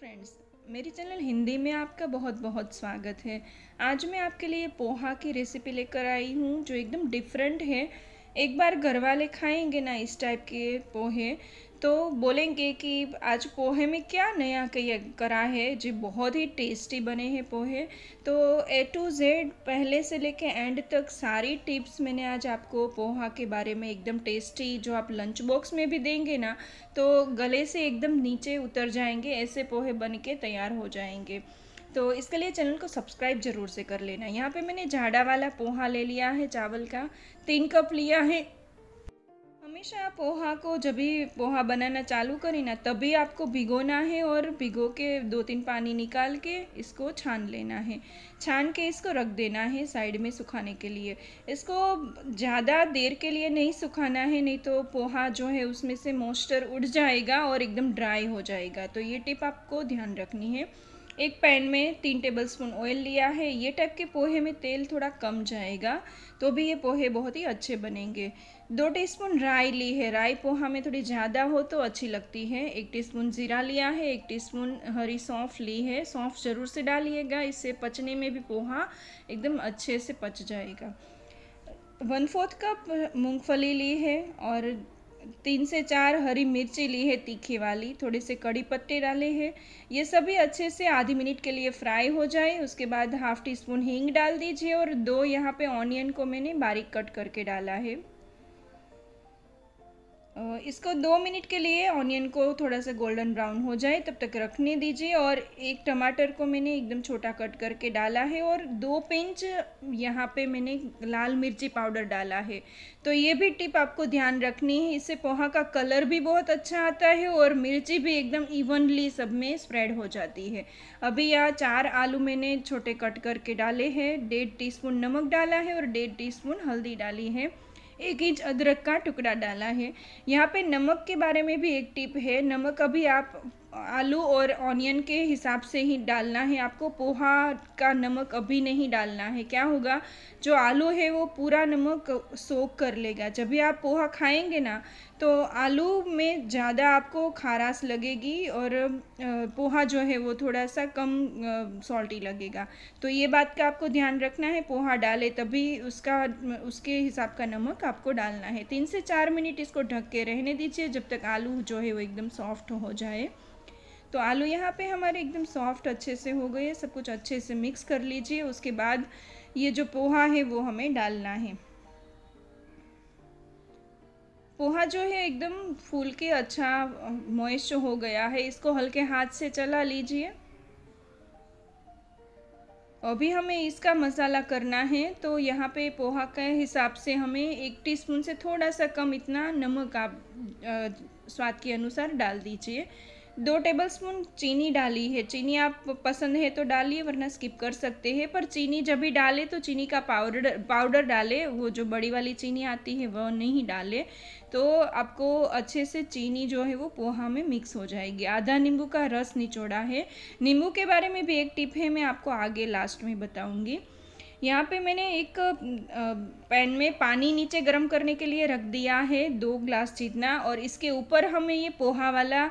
friends मेरे channel Hindi में आपका बहुत बहुत स्वागत है आज मैं आपके लिए पोहा की रेसिपी लेकर आई हूँ जो एकदम डिफरेंट है एक बार घर वाले खाएंगे ना इस टाइप के पोहे तो बोलेंगे कि आज पोहे में क्या नया करा है जी बहुत ही टेस्टी बने हैं पोहे तो ए टू जेड पहले से लेके एंड तक सारी टिप्स मैंने आज आपको पोहा के बारे में एकदम टेस्टी जो आप लंच बॉक्स में भी देंगे ना तो गले से एकदम नीचे उतर जाएंगे ऐसे पोहे बन के तैयार हो जाएंगे तो इसके लिए चैनल को सब्सक्राइब ज़रूर से कर लेना यहाँ पे मैंने झाड़ा वाला पोहा ले लिया है चावल का तीन कप लिया है हमेशा पोहा को जब भी पोहा बनाना चालू करें ना तभी आपको भिगोना है और भिगो के दो तीन पानी निकाल के इसको छान लेना है छान के इसको रख देना है साइड में सुखाने के लिए इसको ज़्यादा देर के लिए नहीं सुखाना है नहीं तो पोहा जो है उसमें से मॉइस्चर उड़ जाएगा और एकदम ड्राई हो जाएगा तो ये टिप आपको ध्यान रखनी है एक पैन में तीन टेबलस्पून ऑयल लिया है ये टाइप के पोहे में तेल थोड़ा कम जाएगा तो भी ये पोहे बहुत ही अच्छे बनेंगे दो टीस्पून राई ली है राई पोहा में थोड़ी ज़्यादा हो तो अच्छी लगती है एक टीस्पून ज़ीरा लिया है एक टीस्पून हरी सौंफ ली है सौंफ ज़रूर से डालिएगा इससे पचने में भी पोहा एकदम अच्छे से पच जाएगा वन फोर्थ कप मूँगफली ली है और तीन से चार हरी मिर्ची ली है तीखी वाली थोड़े से कड़ी पत्ते डाले हैं ये सभी अच्छे से आधी मिनट के लिए फ्राई हो जाए उसके बाद हाफ टी स्पून हींग डाल दीजिए और दो यहाँ पे ऑनियन को मैंने बारीक कट करके डाला है इसको दो मिनट के लिए ऑनियन को थोड़ा सा गोल्डन ब्राउन हो जाए तब तक रखने दीजिए और एक टमाटर को मैंने एकदम छोटा कट करके डाला है और दो पिंच यहाँ पे मैंने लाल मिर्ची पाउडर डाला है तो ये भी टिप आपको ध्यान रखनी है इससे पोहा का कलर भी बहुत अच्छा आता है और मिर्ची भी एकदम इवनली सब में स्प्रेड हो जाती है अभी यहाँ चार आलू मैंने छोटे कट करके डाले हैं डेढ़ टी नमक डाला है और डेढ़ टी हल्दी डाली है एक इंच अदरक का टुकड़ा डाला है यहाँ पे नमक के बारे में भी एक टिप है नमक अभी आप आलू और ऑनियन के हिसाब से ही डालना है आपको पोहा का नमक अभी नहीं डालना है क्या होगा जो आलू है वो पूरा नमक सोख कर लेगा जब भी आप पोहा खाएंगे ना तो आलू में ज़्यादा आपको खारास लगेगी और पोहा जो है वो थोड़ा सा कम सॉल्टी लगेगा तो ये बात का आपको ध्यान रखना है पोहा डाले तभी उसका उसके हिसाब का नमक आपको डालना है तीन से चार मिनट इसको ढक के रहने दीजिए जब तक आलू जो है वो एकदम सॉफ्ट हो जाए तो आलू यहाँ पे हमारे एकदम सॉफ्ट अच्छे से हो गए सब कुछ अच्छे से मिक्स कर लीजिए उसके बाद ये जो पोहा है वो हमें डालना है पोहा जो है एकदम फूल के अच्छा मॉइस्ट हो गया है इसको हल्के हाथ से चला लीजिए अभी हमें इसका मसाला करना है तो यहाँ पे पोहा के हिसाब से हमें एक टीस्पून से थोड़ा सा कम इतना नमक आप स्वाद के अनुसार डाल दीजिए दो टेबलस्पून चीनी डाली है चीनी आप पसंद है तो डालिए वरना स्किप कर सकते हैं पर चीनी जब भी डालें तो चीनी का पाउडर पाउडर डालें वो जो बड़ी वाली चीनी आती है वह नहीं डालें तो आपको अच्छे से चीनी जो है वो पोहा में मिक्स हो जाएगी आधा नींबू का रस निचोड़ा है नींबू के बारे में भी एक टिप है मैं आपको आगे लास्ट में बताऊँगी यहाँ पे मैंने एक पैन में पानी नीचे गर्म करने के लिए रख दिया है दो ग्लास जितना और इसके ऊपर हमें ये पोहा वाला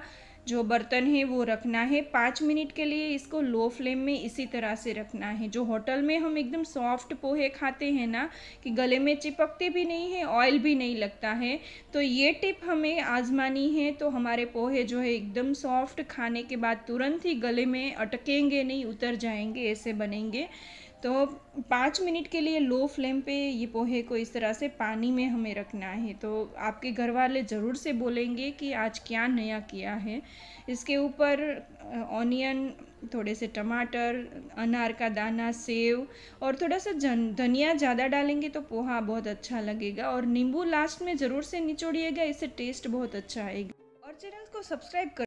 जो बर्तन है वो रखना है पाँच मिनट के लिए इसको लो फ्लेम में इसी तरह से रखना है जो होटल में हम एकदम सॉफ्ट पोहे खाते हैं ना कि गले में चिपकते भी नहीं है ऑयल भी नहीं लगता है तो ये टिप हमें आजमानी है तो हमारे पोहे जो है एकदम सॉफ्ट खाने के बाद तुरंत ही गले में अटकेंगे नहीं उतर जाएंगे ऐसे बनेंगे तो पाँच मिनट के लिए लो फ्लेम पे ये पोहे को इस तरह से पानी में हमें रखना है तो आपके घर वाले ज़रूर से बोलेंगे कि आज क्या नया किया है इसके ऊपर ऑनियन थोड़े से टमाटर अनार का दाना सेव और थोड़ा सा जन धनिया ज़्यादा डालेंगे तो पोहा बहुत अच्छा लगेगा और नींबू लास्ट में ज़रूर से निचोड़िएगा इससे टेस्ट बहुत अच्छा आएगा और चैनल को सब्सक्राइब कर